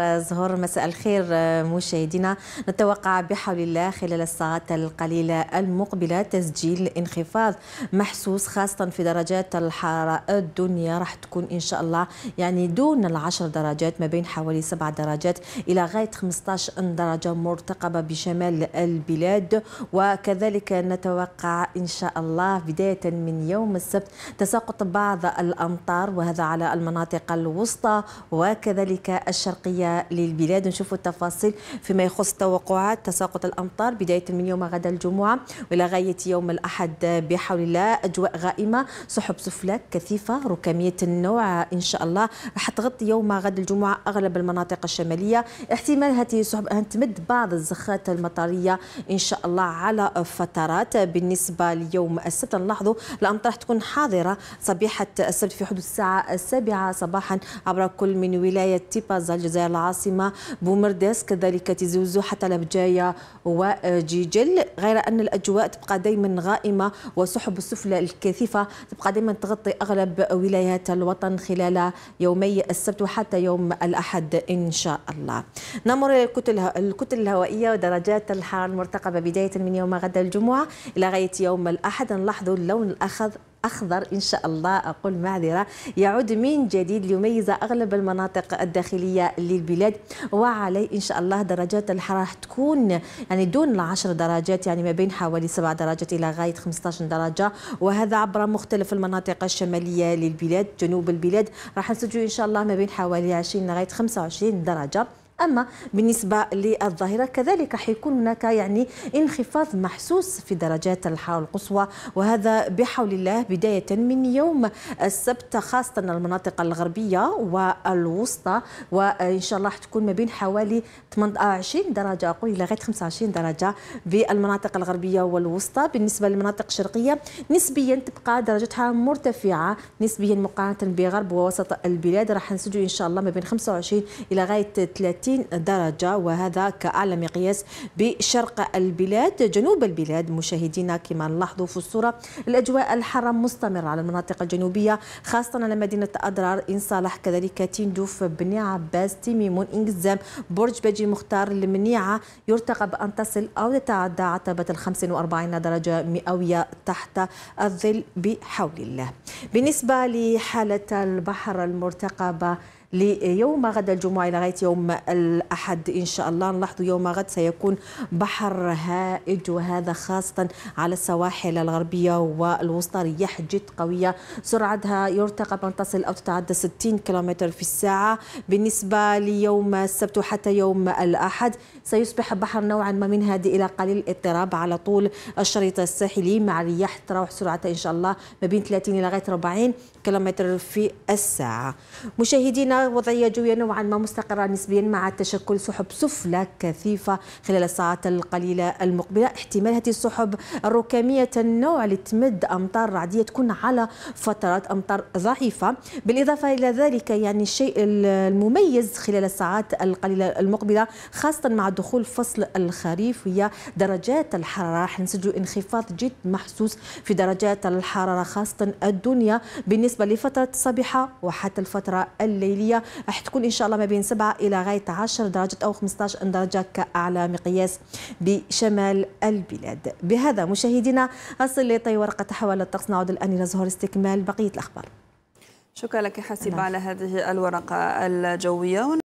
زهور مساء الخير آه، مشاهدينا نتوقع بحول الله خلال الساعات القليلة المقبلة تسجيل انخفاض محسوس خاصة في درجات الحرارة الدنيا راح تكون إن شاء الله يعني دون العشر درجات ما بين حوالي سبع درجات إلى غاية 15 درجة مرتقبة بشمال البلاد وكذلك نتوقع إن شاء الله بداية من يوم السبت تساقط بعض الأمطار وهذا على المناطق الوسطى وكذلك الشرقية الصحية للبلاد نشوفوا التفاصيل فيما يخص توقعات تساقط الأمطار بداية من يوم غدا الجمعة وإلى غاية يوم الأحد بحول الله أجواء غائمة سحب سفلى كثيفة ركامية النوع إن شاء الله راح تغطي يوم غد الجمعة أغلب المناطق الشمالية احتمال هذه السحب أن تمد بعض الزخات المطرية إن شاء الله على فترات بالنسبة ليوم السبت نلاحظوا الأمطار تكون حاضرة صبيحة السبت في حدود الساعة السابعة صباحا عبر كل من ولاية تيبازا الجزائر العاصمة بومرداس كذلك تيزوزو حتى لبجاية وجيجل غير أن الأجواء تبقى دائما غائمة وسحب السفلى الكثيفة تبقى دائما تغطي أغلب ولايات الوطن خلال يومي السبت وحتى يوم الأحد إن شاء الله نمر إلى الكتل الهوائية ودرجات الحرارة المرتقبة بداية من يوم غدا الجمعة إلى غاية يوم الأحد نلاحظ اللون الأخضر أخضر إن شاء الله أقول معذرة يعود من جديد ليميز أغلب المناطق الداخلية للبلاد وعليه إن شاء الله درجات الحرارة تكون يعني دون العشر درجات يعني ما بين حوالي 7 درجات إلى غاية 15 درجة وهذا عبر مختلف المناطق الشمالية للبلاد جنوب البلاد راح نسجل إن شاء الله ما بين حوالي 20 لغاية 25 درجة أما بالنسبة للظاهرة كذلك حيكون هناك يعني انخفاض محسوس في درجات الحرارة القصوى وهذا بحول الله بداية من يوم السبت خاصة المناطق الغربية والوسطى وإن شاء الله حتكون ما بين حوالي 28 درجة أقول لغاية 25 درجة بالمناطق الغربية والوسطى بالنسبة للمناطق الشرقية نسبيا تبقى درجتها مرتفعة نسبيا مقارنة بغرب ووسط البلاد راح نسجل إن شاء الله ما بين 25 إلى غاية 30 30 درجة وهذا كأعلى مقياس بشرق البلاد جنوب البلاد مشاهدينا كما نلاحظوا في الصورة الأجواء الحارة مستمرة على المناطق الجنوبية خاصة على مدينة أضرار إن صالح كذلك تندوف بني عباس تيميمون إنجزام برج باجي مختار المنيعة يرتقب أن تصل أو تتعدى عتبة ال 45 درجة مئوية تحت الظل بحول الله بالنسبة لحالة البحر المرتقبة ليوم غد الجمعة إلى غاية يوم الأحد إن شاء الله نلاحظ يوم غد سيكون بحر هائج وهذا خاصة على السواحل الغربية والوسطى رياح جد قوية سرعتها يرتقب أن تصل أو تتعدى 60 كم في الساعة بالنسبة ليوم السبت حتى يوم الأحد سيصبح البحر نوعا ما من هادئ إلى قليل الاضطراب على طول الشريط الساحلي مع رياح تراوح سرعتها إن شاء الله ما بين 30 إلى غاية 40 كم في الساعة مشاهدينا وضعية جوية نوعا ما مستقرة نسبيا مع تشكل سحب سفلى كثيفة خلال الساعات القليلة المقبلة احتمال هذه السحب الركامية النوع اللي تمد أمطار رعدية تكون على فترات أمطار ضعيفة بالإضافة إلى ذلك يعني الشيء المميز خلال الساعات القليلة المقبلة خاصة مع دخول فصل الخريف هي درجات الحرارة راح نسجل انخفاض جد محسوس في درجات الحرارة خاصة الدنيا بالنسبة لفترة الصبيحة وحتى الفترة الليلية الجويه تكون ان شاء الله ما بين 7 الى غايه 10 درجه او 15 درجه كاعلى مقياس بشمال البلاد بهذا مشاهدينا اصل لطي ورقه تحول الطقس نعود الان الى ظهور استكمال بقيه الاخبار شكرا لك حسيب نعم. على هذه الورقه الجويه